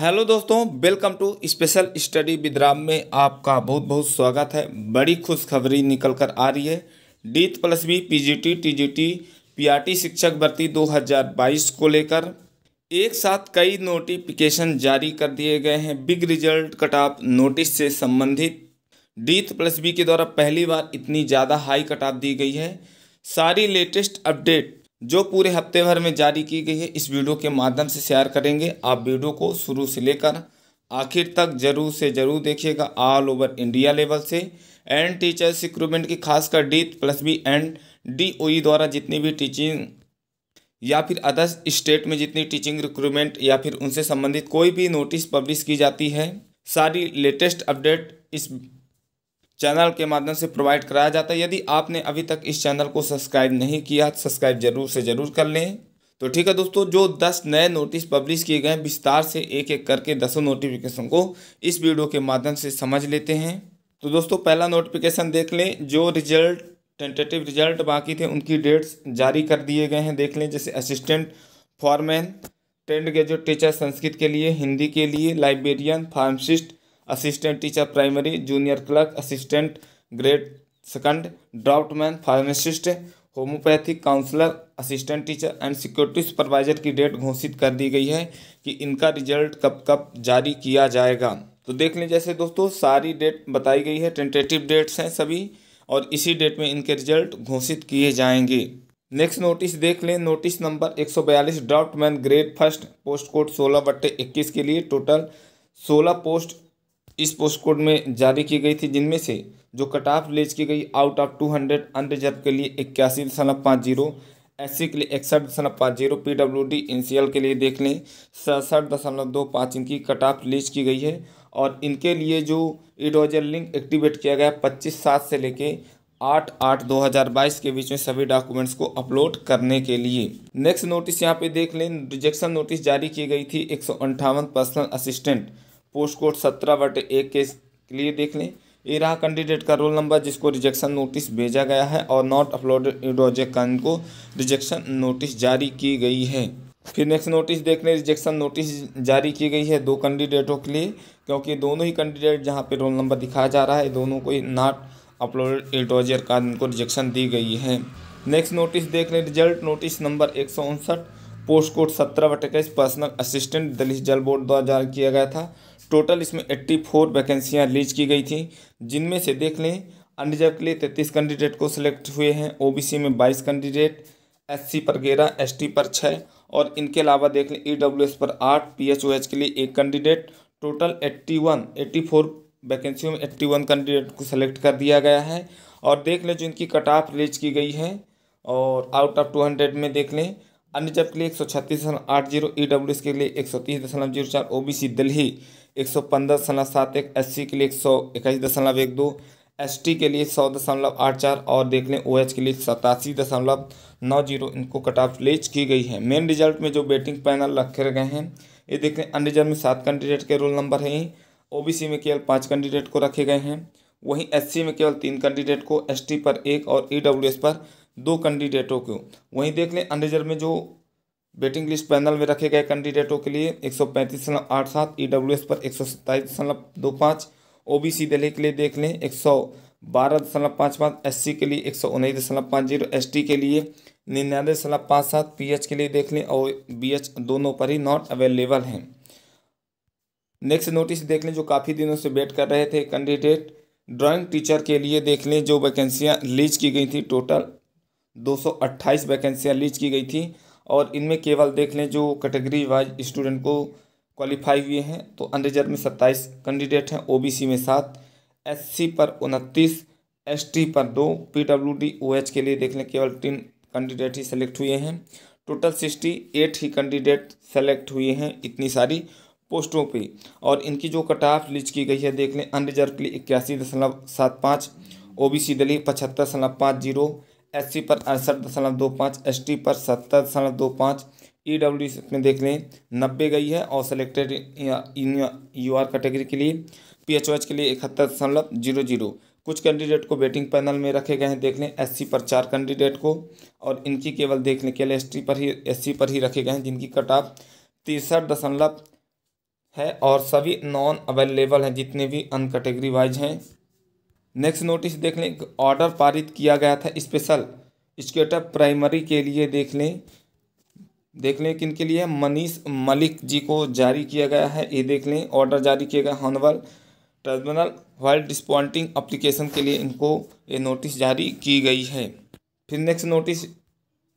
hello दोस्तों welcome to special study विद्राम में आपका बहुत बहुत स्वागत है बड़ी खुशखबरी निकल कर आ रही है डीत plus B PGT TGT PRT शिक्षक भर्ती 2022 को लेकर एक साथ कई नोटिफिकेशन जारी कर दिए गए हैं big result cut off notice से संबंधित डीत प्लस बी के द्वारा पहली बार इतनी ज़्यादा हाई कट ऑफ दी गई है सारी लेटेस्ट अपडेट जो पूरे हफ्ते भर में जारी की गई है इस वीडियो के माध्यम से शेयर करेंगे आप वीडियो को शुरू से लेकर आखिर तक जरूर से जरूर देखिएगा ऑल ओवर इंडिया लेवल से एंड टीचर्स रिक्रूटमेंट की खासकर D plus B and D O E द्वारा जितनी भी टीचिंग या फिर अदर स्टेट में जितनी टीचिंग रिक्रूटमेंट या फिर उनसे संबंधित कोई भी नोटिस पब्लिश की जाती है सारी लेटेस्ट अपडेट इस चैनल के माध्यम से प्रोवाइड कराया जाता है यदि आपने अभी तक इस चैनल को सब्सक्राइब नहीं किया सब्सक्राइब जरूर से ज़रूर कर लें तो ठीक है दोस्तों जो दस नए नोटिस पब्लिश किए गए विस्तार से एक एक करके दसों नोटिफिकेशन को इस वीडियो के माध्यम से समझ लेते हैं तो दोस्तों पहला नोटिफिकेशन देख लें जो रिजल्ट टेंटेटिव रिजल्ट बाकी थे उनकी डेट्स जारी कर दिए गए हैं देख लें जैसे assistant foreman trained graduate teacher Sanskrit के लिए हिंदी के लिए librarian pharmacist assistant teacher primary junior clerk assistant grade second draftsman pharmacist homeopathic counsellor assistant teacher and security supervisor की डेट घोषित कर दी गई है कि इनका रिजल्ट कब कब जारी किया जाएगा तो देख लें जैसे दोस्तों सारी डेट बताई गई है टेंटेटिव डेट्स हैं सभी और इसी डेट में इनके रिजल्ट घोषित किए जाएंगे नेक्स्ट नोटिस देख लें notice number 142 draftsman grade first post code सोलह बट्टे इक्कीस के लिए टोटल सोलह पोस्ट इस पोस्ट कोड में जारी की गई थी जिनमें से जो कट ऑफ लेज की गई out of two hundred unreserved के लिए इक्यासी दशमलव पाँच जीरो एस सी के लिए इकसठ दशमलव पाँच zero P W D N C L के लिए देख लें सड़सठ दशमलव दो पाँच इनकी कट ऑफ लेज की गई है और इनके लिए जो ईडोजर लिंक एक्टिवेट किया गया पच्चीस सात से लेके आठ आठ दो हज़ार बाईस के बीच में सभी डॉक्यूमेंट्स को अपलोड करने के लिए नेक्स्ट नोटिस यहाँ पे देख लें रिजेक्शन नोटिस जारी की गई थी एक सौ अंठावन पर्सनल असिस्टेंट पोस्ट कोड सत्रह बट एक के लिए देख लें ये रहा कैंडिडेट का रोल नंबर जिसको रिजेक्शन नोटिस भेजा गया है और नॉट अपलोडेड रोजेक्न को रिजेक्शन नोटिस जारी की गई है फिर नेक्स्ट नोटिस देख लें रिजेक्शन नोटिस जारी की गई है दो कैंडिडेटों के लिए क्योंकि दोनों ही कैंडिडेट जहां पे रोल नंबर दिखाया जा रहा है दोनों को नॉट अपलोडेड एडवाइजर का इनको रिजेक्शन दी गई है नेक्स्ट नोटिस देख लें रिजल्ट नोटिस नंबर एक सौ उनसठ पोस्ट कोड सत्रह बट इक्कीस पर्सनल असिस्टेंट दलित जल बोर्ड द्वारा जारी किया गया था टोटल इसमें एट्टी फोर वैकेंसियाँ रिलीज की गई थी जिनमें से देख लें अनरिजर्व के लिए तैंतीस कैंडिडेट को सिलेक्ट हुए हैं ओबीसी में बाईस कैंडिडेट एससी पर ग्यारह एसटी पर छः और इनके अलावा देख लें ईडब्ल्यूएस पर आठ पीएचओएच के लिए एक candidate total eighty one eighty four वैकेंसियों में एट्टी वन कैंडिडेट को सिलेक्ट कर दिया गया है और देख लें जो इनकी कट ऑफ रिलीज की गई है और आउट ऑफ टू हंड्रेड में देख लें अन्य जब के लिए एक सौ छत्तीस दशमलव आठ जीरो ई डब्ल्यू एस के लिए एक सौ तीस दशमलव जीरो चार ओ बी सी दिल्ली एक सौ पंद्रह दशमलव सात एक एस सी के लिए एक सौ इक्कीस दशमलव एक दो एस टी के लिए सौ दशमलव आठ चार और देख लें ओ एच के लिए सतासी दशमलव नौ जीरो इनको कट ऑफ लेज की गई है मेन रिजल्ट में जो बेटिंग पैनल रखे गए हैं ये देख लें अन्य में सात कैंडिडेट के रोल नंबर हैं ओ बी सी में केवल पाँच कैंडिडेट को रखे गए हैं वहीं एस सी में केवल तीन कैंडिडेट को एस टी पर एक और ई डब्ल्यू एस पर दो कैंडिडेटों को वहीं देख लें अनरिजर्व में जो वेटिंग लिस्ट पैनल में रखे गए कैंडिडेटों के लिए एक सौ पैंतीस दशमलव आठ सात ई डब्ल्यू एस पर एक सौ सत्ताईस दशमलव दो पाँच ओ बी सी दिल्ली के लिए देख लें एक सौ बारह दशमलव पाँच पाँच एस सी के लिए एक सौ उन्नीस दशमलव पाँच जीरो एस टी के लिए निन्यानवे दशमलव पाँच सात पी एच के लिए देख लें और बी एच दोनों पर ही नॉट अवेलेबल हैं नेक्स्ट नोटिस देख लें जो काफ़ी दिनों से वेट कर रहे थे कैंडिडेट ड्राइंग टीचर के लिए देख लें जो वैकेंसियाँ लीज की गई थी टोटल 228 वैकेंसियाँ लीज की गई थी और इनमें केवल देख लें जो कैटेगरी वाइज स्टूडेंट को क्वालिफाई हुए हैं तो अनरिजर्व में सत्ताईस कैंडिडेट हैं ओबीसी में सात एससी पर उनतीस एसटी पर दो पीडब्ल्यूडी ओएच के लिए देख लें केवल तीन कैंडिडेट ही सेलेक्ट हुए हैं टोटल सिक्सटी एट ही कैंडिडेट सेलेक्ट हुए हैं इतनी सारी पोस्टों पे और इनकी जो कट ऑफ लीज की गई है देख लें अनरिजर्व के लिए इक्यासी दशमलव सात पाँच ओ बी सी दलीय पचहत्तर दशमलव पाँच जीरो एस सी पर अड़सठ दशमलव दो पाँच एस टी पर सत्तर दशमलव दो पाँच ई डब्ल्यू में देख लें नब्बे गई है और सेलेक्टेड यू आर कैटेगरी के लिए पी एच ओ एच के लिए इकहत्तर दशमलव जीरो जीरो कुछ कैंडिडेट को वेटिंग पैनल में रखे गए हैं देख लें एस पर चार कैंडिडेट को और इनकी केवल देख लें केवल एस पर ही एस पर ही रखे गए हैं जिनकी कट ऑफ तिरसठ दशमलव है और सभी नॉन अवेलेबल हैं जितने भी अन कैटेगरी वाइज हैं नेक्स्ट नोटिस देख लें ऑर्डर पारित किया गया था स्पेशल स्केटर प्राइमरी के लिए देख लें देख लें किन के लिए मनीष मलिक जी को जारी किया गया है ये देख लें ऑर्डर जारी किया गया honourable tribunal wild disappointing application के लिए इनको ये नोटिस जारी की गई है फिर नेक्स्ट नोटिस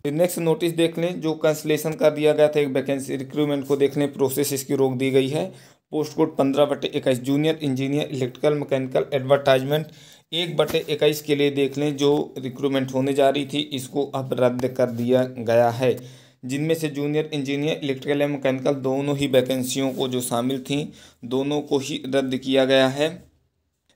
फिर नेक्स्ट नोटिस देख लें जो कैंसलेशन कर दिया गया था एक वैकेंसी रिक्रूटमेंट को देख लें प्रोसेस इसकी रोक दी गई है पोस्ट कोड पंद्रह बटे इक्कीस junior engineer electrical mechanical advertisement एक बटे इक्कीस के लिए देख लें जो रिक्रूटमेंट होने जा रही थी इसको अब रद्द कर दिया गया है जिनमें से junior engineer electrical and mechanical दोनों ही वैकेंसियों को जो शामिल थी दोनों को ही रद्द किया गया है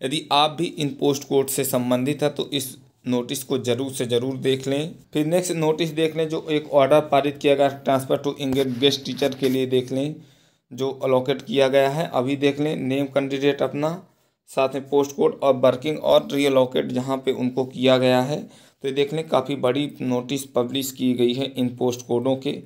यदि आप भी इन पोस्ट कोड से संबंधित है तो इस नोटिस को जरूर से जरूर देख लें फिर नेक्स्ट नोटिस देख लें जो एक ऑर्डर पारित किया गया transfer to engage guest teacher के लिए देख लें जो अलोकेट किया गया है अभी देख लें नेम कैंडिडेट अपना साथ में पोस्ट कोड और वर्किंग और रीअलोकेट जहाँ पे उनको किया गया है तो देख लें काफ़ी बड़ी नोटिस पब्लिश की गई है इन पोस्ट कोडों के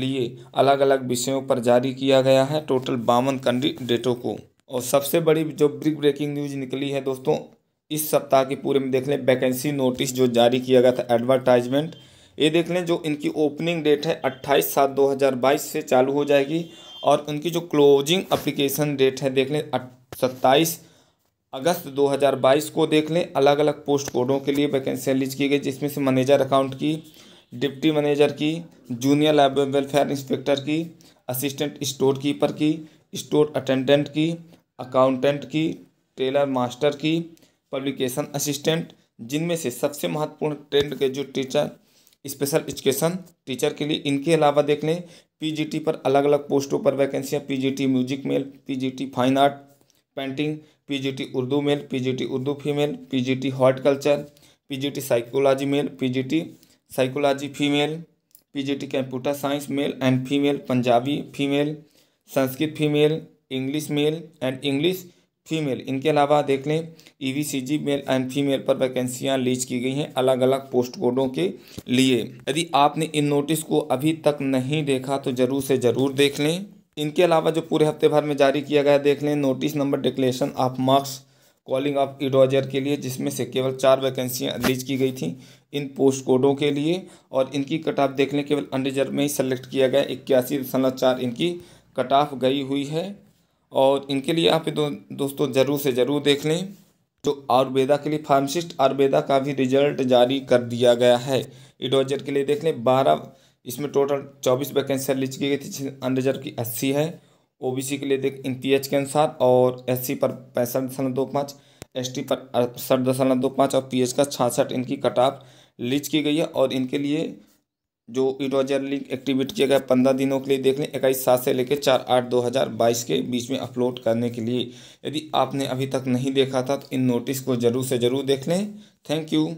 लिए अलग अलग विषयों पर जारी किया गया है टोटल बावन कैंडिडेटों को और सबसे बड़ी जो ब्रिक ब्रेकिंग न्यूज निकली है दोस्तों इस सप्ताह के पूरे में देख लें वैकेंसी नोटिस जो जारी किया गया था एडवर्टाइजमेंट ये देख लें जो इनकी ओपनिंग डेट है अट्ठाईस सात दो हज़ार बाईस से चालू हो जाएगी और उनकी जो क्लोजिंग अप्लीकेशन डेट है देख लें सत्ताईस अगस्त 2022 को देख लें अलग अलग पोस्ट कोडों के लिए वैकेंसियाँ लीज की गई जिसमें से मैनेजर अकाउंट की डिप्टी मैनेजर की जूनियर लाइब वेलफेयर इंस्पेक्टर की असिस्टेंट स्टोर कीपर की स्टोर अटेंडेंट की अकाउंटेंट की टेलर मास्टर की पब्लिकेशन असिस्टेंट जिनमें से सबसे महत्वपूर्ण ट्रेंड के जो टीचर स्पेशल एजुकेशन टीचर के लिए इनके अलावा देख लें पी पर अलग अलग पोस्टों पर वैकेंसियाँ PGT music male PGT fine art painting P Urdu male PGT Urdu female P G T horticulture T psychology male T psychology female T computer science male and female Punjabi female Sanskrit female English male and English female इनके अलावा देख लें E V C G male and female पर वैकेंसियां lease की गई हैं अलग अलग पोस्ट कोडों के लिए यदि आपने इन नोटिस को अभी तक नहीं देखा तो ज़रूर से ज़रूर देख लें इनके अलावा जो पूरे हफ्ते भर में जारी किया गया देख लें notice number declaration of marks calling of इडोजर के लिए जिसमें से केवल चार वैकेंसियाँ लीज की गई थी इन पोस्ट कोडों के लिए और इनकी कट ऑफ देख लें केवल अनरिजर्व में ही सेलेक्ट किया गया इक्यासी दशमलव चार इनकी कट ऑफ गई हुई है और इनके लिए आप दो, दोस्तों ज़रूर से ज़रूर देख लें तो आयुर्वेदा के लिए फार्मासिस्ट आयुर्वेदा का भी रिजल्ट जारी कर दिया गया है इडोजर के लिए देख लें बारह इसमें टोटल चौबीस वैकेंसी रिलीज की गई थी अनरिजर्व की अस्सी है ओबीसी के लिए देख इन पी के अनुसार और एस पर पैंसठ दशमलव दो पाँच एस पर अड़सठ दशमलव दो पाँच और पी का छासठ इनकी कटाप ऑफ की गई है और इनके लिए जो इरोजर लिंक एक्टिविटी गया पंद्रह दिनों के लिए देख लें इक्कीस सात से लेकर चार आठ दो हज़ार बाईस के बीच में अपलोड करने के लिए यदि आपने अभी तक नहीं देखा था तो इन नोटिस को ज़रूर से ज़रूर देख लें थैंक यू